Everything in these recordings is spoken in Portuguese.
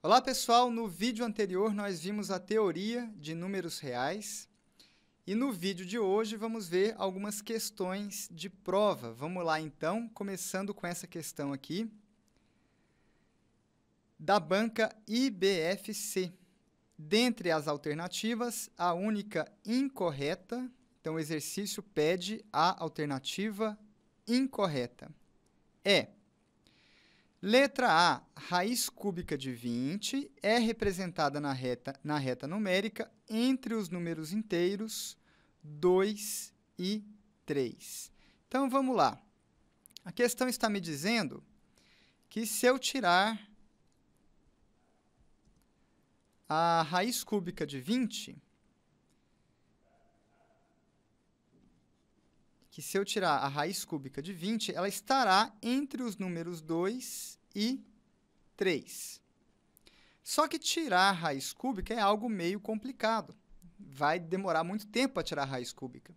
Olá pessoal, no vídeo anterior nós vimos a teoria de números reais e no vídeo de hoje vamos ver algumas questões de prova. Vamos lá então, começando com essa questão aqui da banca IBFC. Dentre as alternativas, a única incorreta, então o exercício pede a alternativa incorreta. É Letra A, raiz cúbica de 20 é representada na reta, na reta numérica entre os números inteiros 2 e 3. Então, vamos lá. A questão está me dizendo que se eu tirar a raiz cúbica de 20, que se eu tirar a raiz cúbica de 20, ela estará entre os números 2 e 3. Só que tirar a raiz cúbica é algo meio complicado. Vai demorar muito tempo para tirar a raiz cúbica.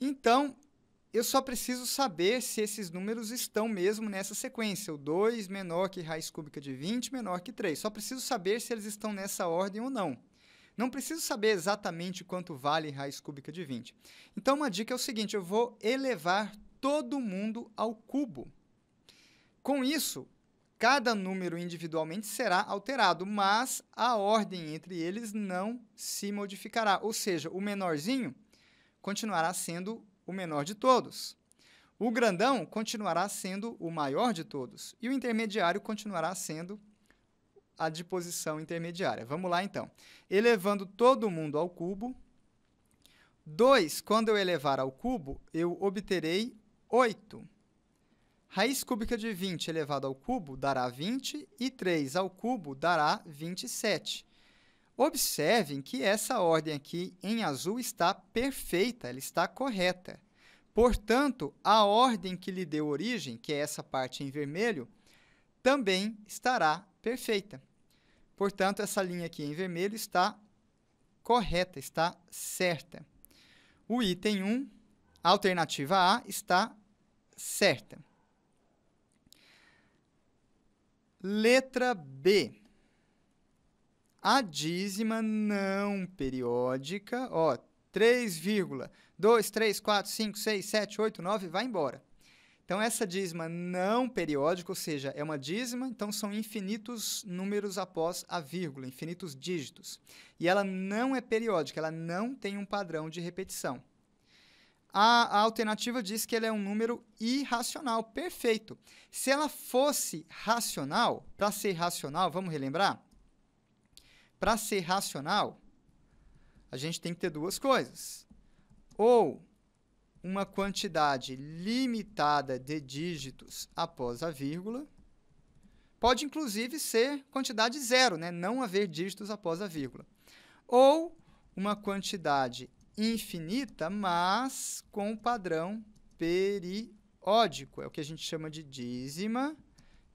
Então, eu só preciso saber se esses números estão mesmo nessa sequência. O 2 menor que raiz cúbica de 20 menor que 3. Só preciso saber se eles estão nessa ordem ou não. Não preciso saber exatamente quanto vale raiz cúbica de 20. Então, uma dica é o seguinte, eu vou elevar todo mundo ao cubo. Com isso, cada número individualmente será alterado, mas a ordem entre eles não se modificará. Ou seja, o menorzinho continuará sendo o menor de todos. O grandão continuará sendo o maior de todos e o intermediário continuará sendo a de posição intermediária. Vamos lá então. Elevando todo mundo ao cubo. 2, quando eu elevar ao cubo, eu obterei 8. Raiz cúbica de 20 elevado ao cubo dará 20 e 3 ao cubo dará 27. Observem que essa ordem aqui em azul está perfeita, ela está correta. Portanto, a ordem que lhe deu origem, que é essa parte em vermelho, também estará perfeita. Portanto, essa linha aqui em vermelho está correta, está certa. O item 1, alternativa A, está certa. Letra B. A dízima não periódica, ó, dois 3, 4, 5, 6, 7, 8, 9, vai embora. Então, essa dízima não periódica, ou seja, é uma dízima, então são infinitos números após a vírgula, infinitos dígitos. E ela não é periódica, ela não tem um padrão de repetição. A, a, alternativa diz que ele é um número irracional, perfeito. Se ela fosse racional, para ser racional, vamos relembrar? Para ser racional, a gente tem que ter duas coisas. Ou uma quantidade limitada de dígitos após a vírgula. Pode, inclusive, ser quantidade zero, né? não haver dígitos após a vírgula. Ou uma quantidade infinita, mas com padrão periódico. É o que a gente chama de dízima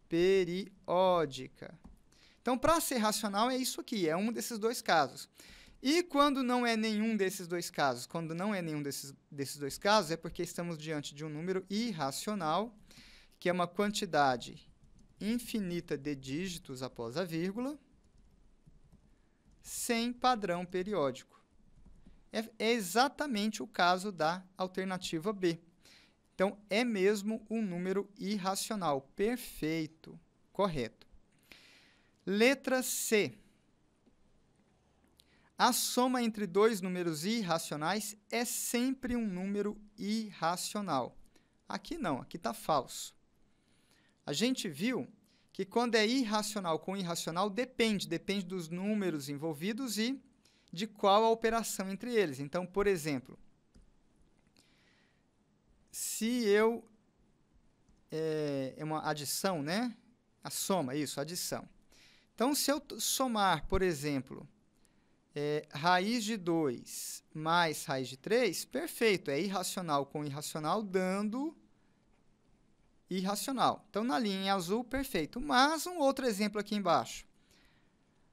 periódica. Então, para ser racional, é isso aqui, é um desses dois casos. E quando não é nenhum desses dois casos? Quando não é nenhum desses, desses dois casos, é porque estamos diante de um número irracional, que é uma quantidade infinita de dígitos após a vírgula, sem padrão periódico. É, é exatamente o caso da alternativa B. Então, é mesmo um número irracional. Perfeito. Correto. Letra C a soma entre dois números irracionais é sempre um número irracional. Aqui não, aqui está falso. A gente viu que quando é irracional com irracional, depende, depende dos números envolvidos e de qual a operação entre eles. Então, por exemplo, se eu. É, é uma adição, né? A soma, isso, adição. Então, se eu somar, por exemplo, é, raiz de 2 mais raiz de 3, perfeito, é irracional com irracional dando irracional. Então, na linha azul, perfeito. Mas um outro exemplo aqui embaixo.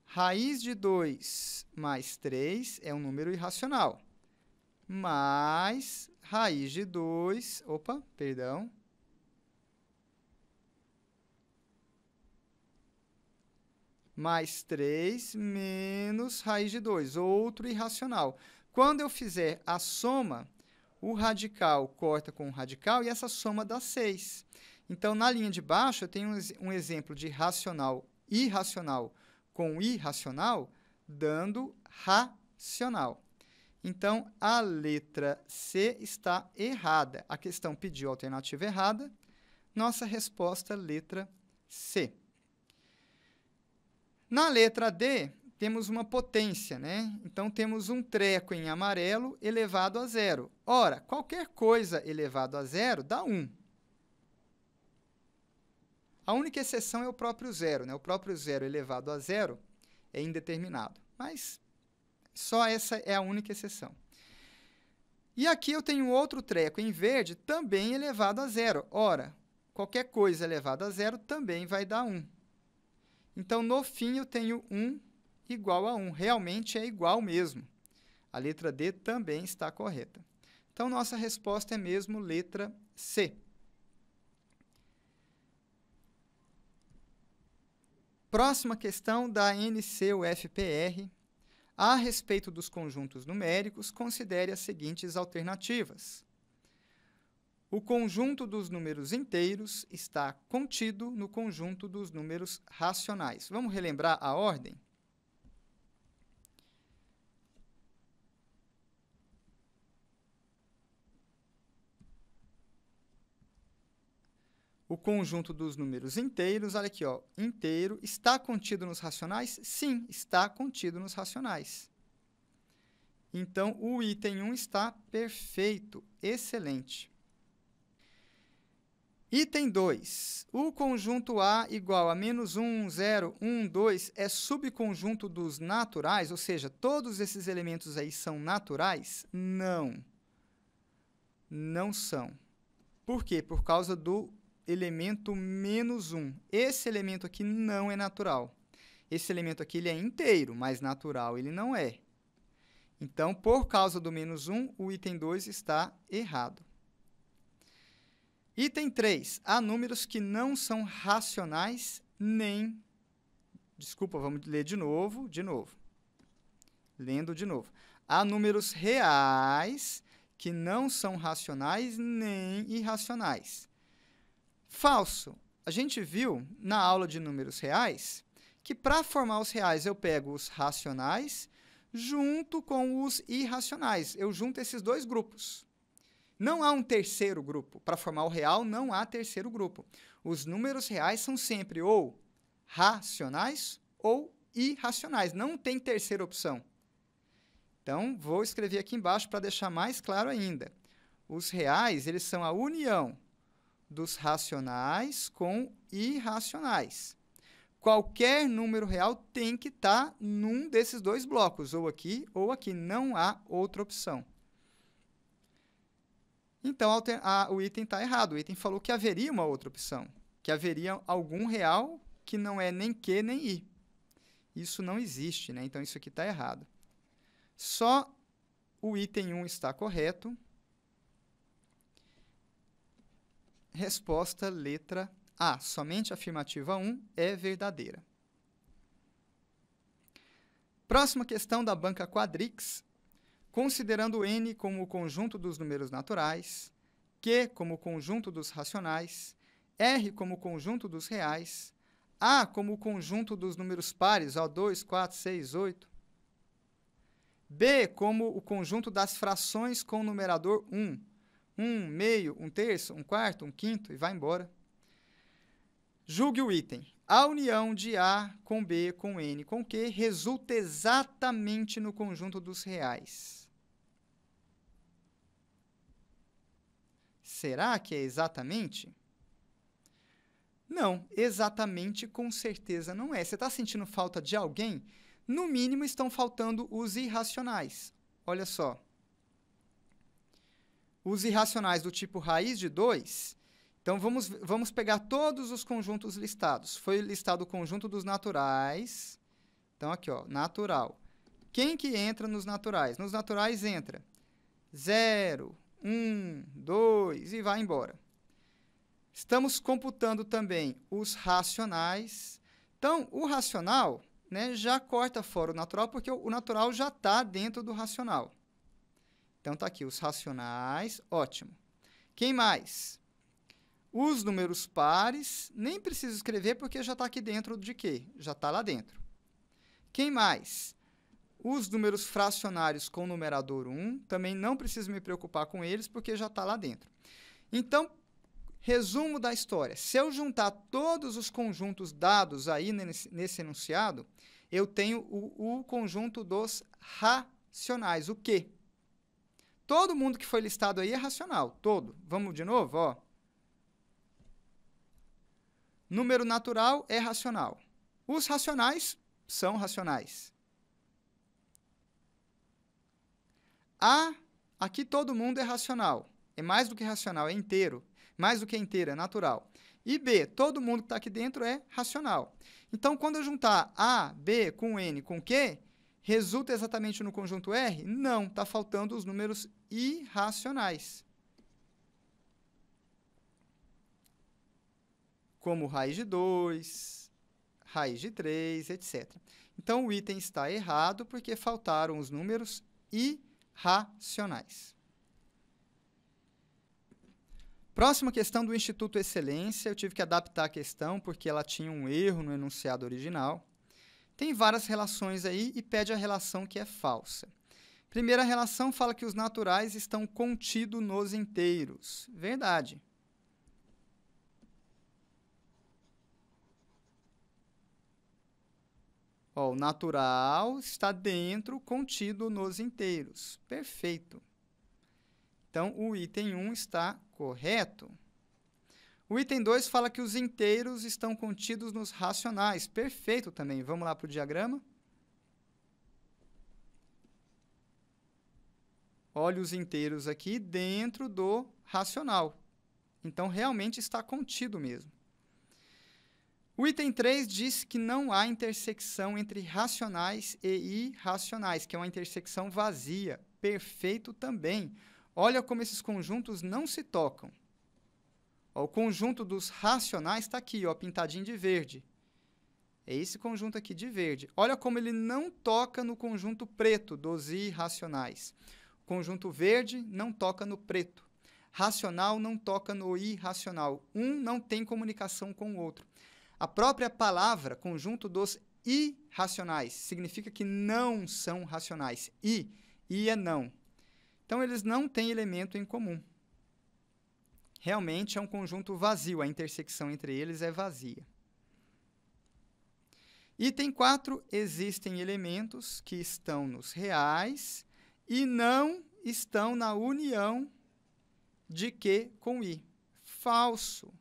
Raiz de 2 mais 3 é um número irracional. Mais raiz de 2, opa, perdão, mais 3 menos raiz de 2, outro irracional. Quando eu fizer a soma, o radical corta com o radical e essa soma dá 6. Então, na linha de baixo, eu tenho um exemplo de racional irracional com irracional, dando racional. Então, a letra C está errada. A questão pediu alternativa errada. Nossa resposta, letra C. Na letra D, temos uma potência, né? Então, temos um treco em amarelo elevado a zero. Ora, qualquer coisa elevado a zero dá 1. A única exceção é o próprio zero, né? O próprio zero elevado a zero é indeterminado. Mas só essa é a única exceção. E aqui eu tenho outro treco em verde, também elevado a zero. Ora, qualquer coisa elevado a zero também vai dar 1. Então, no fim, eu tenho 1 igual a 1. Realmente é igual mesmo. A letra D também está correta. Então, nossa resposta é mesmo letra C. Próxima questão da NCUFPR. A respeito dos conjuntos numéricos, considere as seguintes alternativas. O conjunto dos números inteiros está contido no conjunto dos números racionais. Vamos relembrar a ordem? O conjunto dos números inteiros, olha aqui, ó, inteiro, está contido nos racionais? Sim, está contido nos racionais. Então, o item 1 está perfeito, excelente. Item 2. O conjunto A igual a menos 1, 0, 1, 2 é subconjunto dos naturais, ou seja, todos esses elementos aí são naturais? Não. Não são. Por quê? Por causa do elemento menos 1. Esse elemento aqui não é natural. Esse elemento aqui ele é inteiro, mas natural ele não é. Então, por causa do menos 1, o item 2 está errado. Item 3. Há números que não são racionais nem. Desculpa, vamos ler de novo, de novo. Lendo de novo. Há números reais que não são racionais nem irracionais. Falso. A gente viu na aula de números reais que para formar os reais eu pego os racionais junto com os irracionais. Eu junto esses dois grupos. Não há um terceiro grupo. Para formar o real, não há terceiro grupo. Os números reais são sempre ou racionais ou irracionais. Não tem terceira opção. Então, vou escrever aqui embaixo para deixar mais claro ainda. Os reais, eles são a união dos racionais com irracionais. Qualquer número real tem que estar tá num desses dois blocos, ou aqui ou aqui. Não há outra opção. Então a, o item está errado. O item falou que haveria uma outra opção, que haveria algum real que não é nem Q nem I. Isso não existe, né? Então isso aqui está errado. Só o item 1 está correto. Resposta letra A. Somente a afirmativa 1 é verdadeira. Próxima questão da banca Quadrix considerando n como o conjunto dos números naturais, q como o conjunto dos racionais, r como o conjunto dos reais, a como o conjunto dos números pares, ó, 2, 4, 6, 8, b como o conjunto das frações com o numerador 1, 1, meio, 1 terço, 1 quarto, 1 quinto, e vai embora. Julgue o item. A união de A com B, com N, com Q resulta exatamente no conjunto dos reais. Será que é exatamente? Não, exatamente com certeza não é. Você está sentindo falta de alguém? No mínimo estão faltando os irracionais. Olha só. Os irracionais do tipo raiz de 2. Então vamos, vamos pegar todos os conjuntos listados. Foi listado o conjunto dos naturais. Então aqui, ó, natural. Quem que entra nos naturais? Nos naturais entra 0, um, dois e vai embora. Estamos computando também os racionais. Então, o racional né, já corta fora o natural, porque o natural já está dentro do racional. Então, está aqui os racionais, ótimo. Quem mais? Os números pares, nem preciso escrever porque já está aqui dentro de quê? Já está lá dentro. Quem mais? Os números fracionários com numerador 1, também não preciso me preocupar com eles, porque já está lá dentro. Então, resumo da história. Se eu juntar todos os conjuntos dados aí nesse, nesse enunciado, eu tenho o, o conjunto dos racionais, o que? Todo mundo que foi listado aí é racional, todo. Vamos de novo, ó. Número natural é racional. Os racionais são racionais. A, ah, aqui todo mundo é racional. É mais do que racional, é inteiro. Mais do que é inteiro, é natural. E B, todo mundo que está aqui dentro é racional. Então, quando eu juntar A, B com N com Q, resulta exatamente no conjunto R? Não, está faltando os números irracionais. Como raiz de 2, raiz de 3, etc. Então, o item está errado porque faltaram os números irracionais racionais. Próxima questão do Instituto Excelência, eu tive que adaptar a questão porque ela tinha um erro no enunciado original. Tem várias relações aí e pede a relação que é falsa. Primeira relação fala que os naturais estão contidos nos inteiros. Verdade. Ó, o natural está dentro, contido nos inteiros. Perfeito. Então, o item 1 está correto. O item 2 fala que os inteiros estão contidos nos racionais. Perfeito também. Vamos lá para o diagrama. Olha os inteiros aqui dentro do racional. Então, realmente está contido mesmo. O item 3 diz que não há intersecção entre racionais e irracionais, que é uma intersecção vazia. Perfeito também. Olha como esses conjuntos não se tocam. Ó, o conjunto dos racionais está aqui, ó, pintadinho de verde. É esse conjunto aqui de verde. Olha como ele não toca no conjunto preto dos irracionais. O conjunto verde não toca no preto. Racional não toca no irracional. Um não tem comunicação com o outro. A própria palavra, conjunto dos irracionais, significa que não são racionais. I, I é não. Então, eles não têm elemento em comum. Realmente é um conjunto vazio, a intersecção entre eles é vazia. Item 4, existem elementos que estão nos reais e não estão na união de q com i. Falso.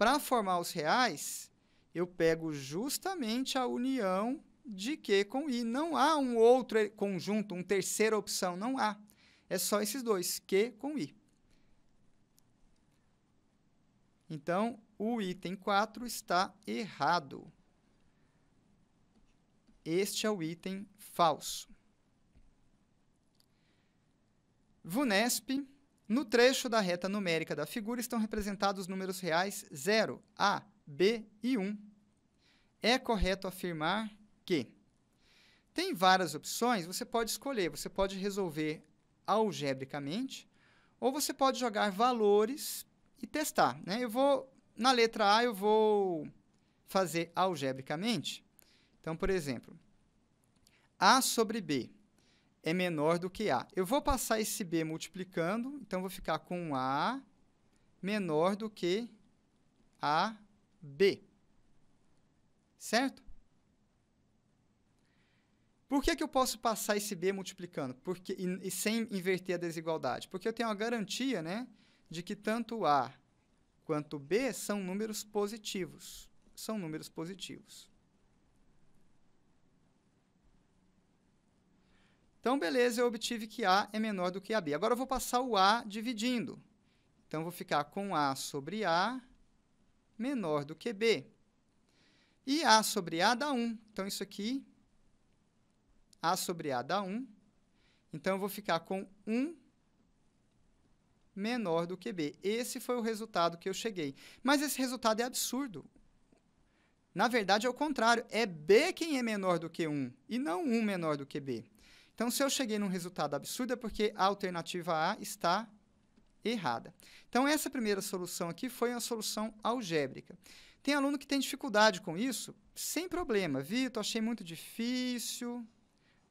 Para formar os reais, eu pego justamente a união de Q com I. Não há um outro conjunto, uma terceira opção, não há. É só esses dois, Q com I. Então, o item 4 está errado. Este é o item falso. VUNESP no trecho da reta numérica da figura estão representados os números reais 0, A, B e 1. É correto afirmar que tem várias opções, você pode escolher, você pode resolver algebricamente ou você pode jogar valores e testar, né? Eu vou na letra A eu vou fazer algebricamente. Então, por exemplo, A sobre B é menor do que A. Eu vou passar esse B multiplicando, então vou ficar com A menor do que AB. Certo? Por que, que eu posso passar esse B multiplicando? Porque, e, e sem inverter a desigualdade? Porque eu tenho a garantia né, de que tanto A quanto B são números positivos. São números positivos. Então, beleza, eu obtive que A é menor do que AB. Agora eu vou passar o A dividindo. Então, eu vou ficar com A sobre A menor do que B. E A sobre A dá 1. Então, isso aqui, A sobre A dá 1. Então, eu vou ficar com 1 menor do que B. Esse foi o resultado que eu cheguei. Mas esse resultado é absurdo. Na verdade, é o contrário. É B quem é menor do que 1, e não 1 menor do que B. Então, se eu cheguei num resultado absurdo, é porque a alternativa A está errada. Então, essa primeira solução aqui foi uma solução algébrica. Tem aluno que tem dificuldade com isso, sem problema. Vitor, achei muito difícil,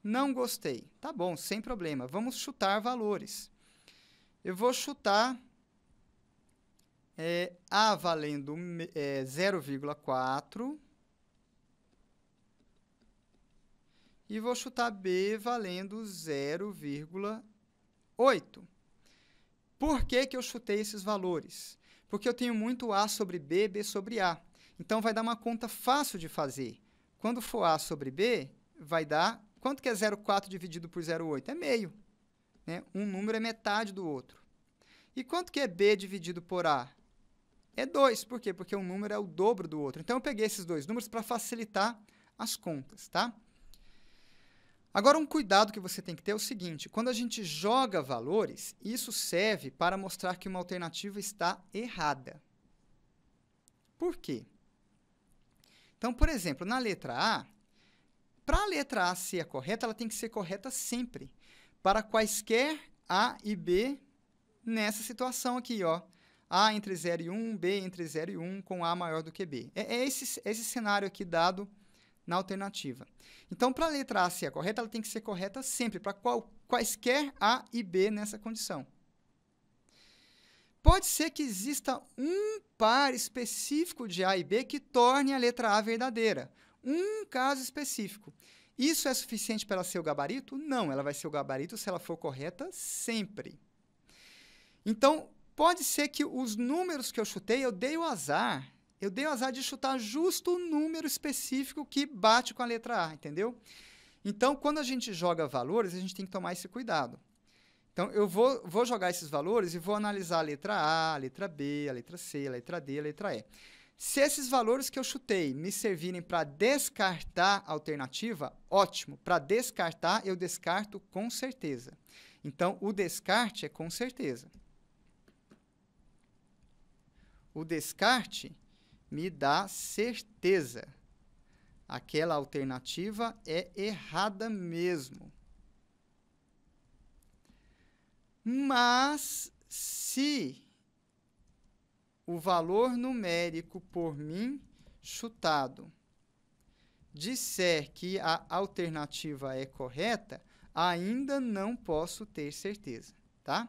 não gostei. Tá bom, sem problema. Vamos chutar valores. Eu vou chutar é, A valendo é, 0,4 E vou chutar B valendo 0,8. Por que, que eu chutei esses valores? Porque eu tenho muito A sobre B, B sobre A. Então, vai dar uma conta fácil de fazer. Quando for A sobre B, vai dar... Quanto que é 0,4 dividido por 0,8? É meio. Né? Um número é metade do outro. E quanto que é B dividido por A? É 2. Por quê? Porque um número é o dobro do outro. Então, eu peguei esses dois números para facilitar as contas, tá? Agora, um cuidado que você tem que ter é o seguinte: quando a gente joga valores, isso serve para mostrar que uma alternativa está errada. Por quê? Então, por exemplo, na letra A, para a letra A ser correta, ela tem que ser correta sempre, para quaisquer A e B nessa situação aqui, ó. A entre 0 e 1, B entre 0 e 1, com A maior do que B. É, é esse, é esse cenário aqui dado na alternativa. Então, para a letra A ser a correta, ela tem que ser correta sempre, para quaisquer A e B nessa condição. Pode ser que exista um par específico de A e B que torne a letra A verdadeira. Um caso específico. Isso é suficiente para ela ser o gabarito? Não, ela vai ser o gabarito se ela for correta sempre. Então, pode ser que os números que eu chutei, eu dei o azar eu dei o azar de chutar justo o número específico que bate com a letra A, entendeu? Então, quando a gente joga valores, a gente tem que tomar esse cuidado. Então, eu vou, vou jogar esses valores e vou analisar a letra A, a letra B, a letra C, a letra D, a letra E. Se esses valores que eu chutei me servirem para descartar a alternativa, ótimo. Para descartar, eu descarto com certeza. Então, o descarte é com certeza. O descarte me dá certeza. Aquela alternativa é errada mesmo. Mas se o valor numérico por mim chutado disser que a alternativa é correta, ainda não posso ter certeza, tá?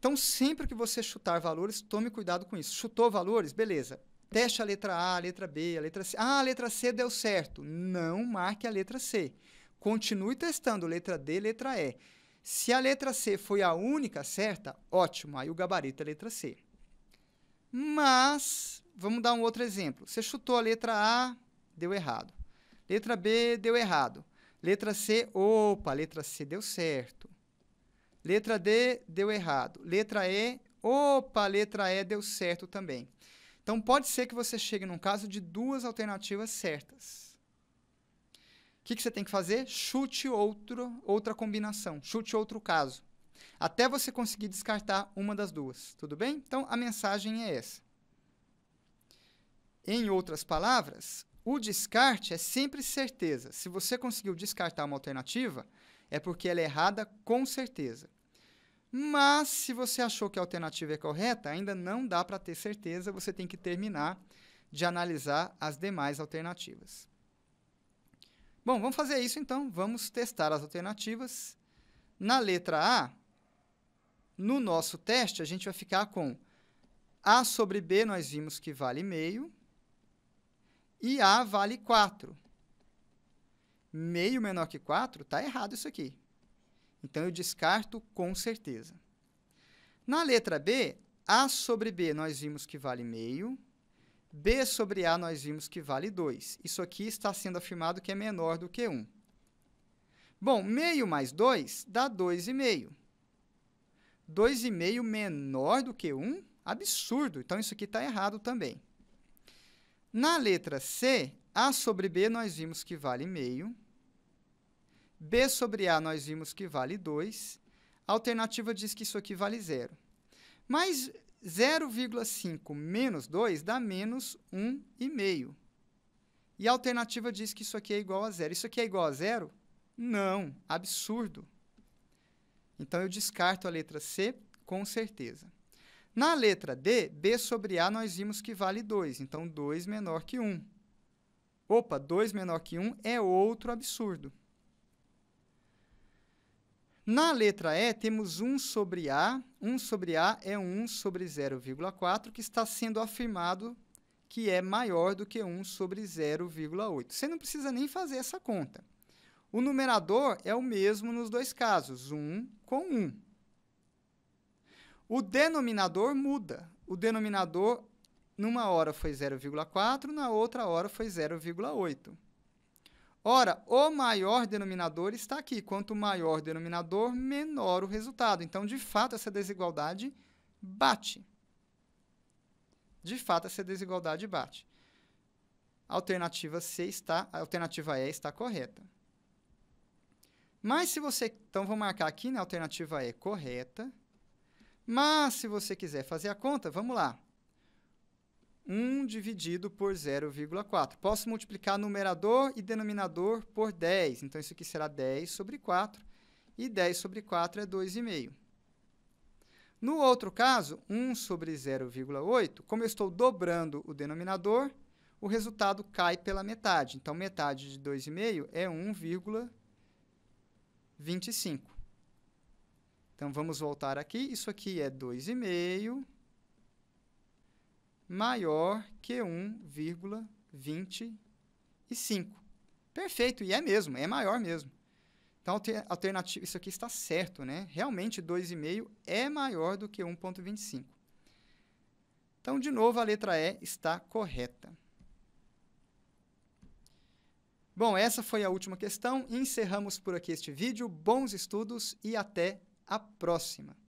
Então, sempre que você chutar valores, tome cuidado com isso. Chutou valores? Beleza. Teste a letra A, a letra B, a letra C. Ah, a letra C deu certo. Não marque a letra C. Continue testando letra D, letra E. Se a letra C foi a única certa, ótimo, aí o gabarito é a letra C. Mas, vamos dar um outro exemplo. Você chutou a letra A, deu errado. Letra B, deu errado. Letra C, opa, letra C deu certo. Letra D deu errado. Letra E, opa, letra E deu certo também. Então pode ser que você chegue num caso de duas alternativas certas. O que, que você tem que fazer? Chute outro, outra combinação, chute outro caso. Até você conseguir descartar uma das duas, tudo bem? Então a mensagem é essa. Em outras palavras, o descarte é sempre certeza. Se você conseguiu descartar uma alternativa, é porque ela é errada com certeza. Mas se você achou que a alternativa é correta, ainda não dá para ter certeza, você tem que terminar de analisar as demais alternativas. Bom, vamos fazer isso então, vamos testar as alternativas. Na letra A, no nosso teste, a gente vai ficar com A sobre B, nós vimos que vale meio, e A vale 4 meio menor que 4, está errado isso aqui. Então, eu descarto com certeza. Na letra B, A sobre B nós vimos que vale meio, B sobre A nós vimos que vale 2. Isso aqui está sendo afirmado que é menor do que 1. Bom, meio mais 2 dá 2,5. 2,5 menor do que 1? Absurdo! Então, isso aqui está errado também. Na letra C, A sobre B nós vimos que vale meio, B sobre A nós vimos que vale 2. A alternativa diz que isso aqui vale 0. Mas 0,5 menos 2 dá menos 1,5. E a alternativa diz que isso aqui é igual a 0. Isso aqui é igual a 0? Não, absurdo. Então, eu descarto a letra C com certeza. Na letra D, B sobre A nós vimos que vale 2, então 2 menor que 1. Opa, 2 menor que 1 é outro absurdo. Na letra E, temos 1 sobre A. 1 sobre A é 1 sobre 0,4, que está sendo afirmado que é maior do que 1 sobre 0,8. Você não precisa nem fazer essa conta. O numerador é o mesmo nos dois casos, 1 com 1. O denominador muda. O denominador, numa hora foi 0,4, na outra hora foi 0,8. Ora, o maior denominador está aqui. Quanto maior o denominador, menor o resultado. Então, de fato, essa desigualdade bate. De fato, essa desigualdade bate. A alternativa C está, a alternativa E está correta. Mas se você, então vou marcar aqui na né, alternativa E correta. Mas se você quiser fazer a conta, vamos lá. 1 dividido por 0,4. Posso multiplicar numerador e denominador por 10. Então, isso aqui será 10 sobre 4. E 10 sobre 4 é 2,5. No outro caso, 1 sobre 0,8, como eu estou dobrando o denominador, o resultado cai pela metade. Então, metade de 2,5 é 1,25. Então, vamos voltar aqui. Isso aqui é 2,5 maior que 1,25. Perfeito, e é mesmo, é maior mesmo. Então, alternativa, isso aqui está certo, né? Realmente, 2,5 é maior do que 1,25. Então, de novo, a letra E está correta. Bom, essa foi a última questão. Encerramos por aqui este vídeo. Bons estudos e até a próxima!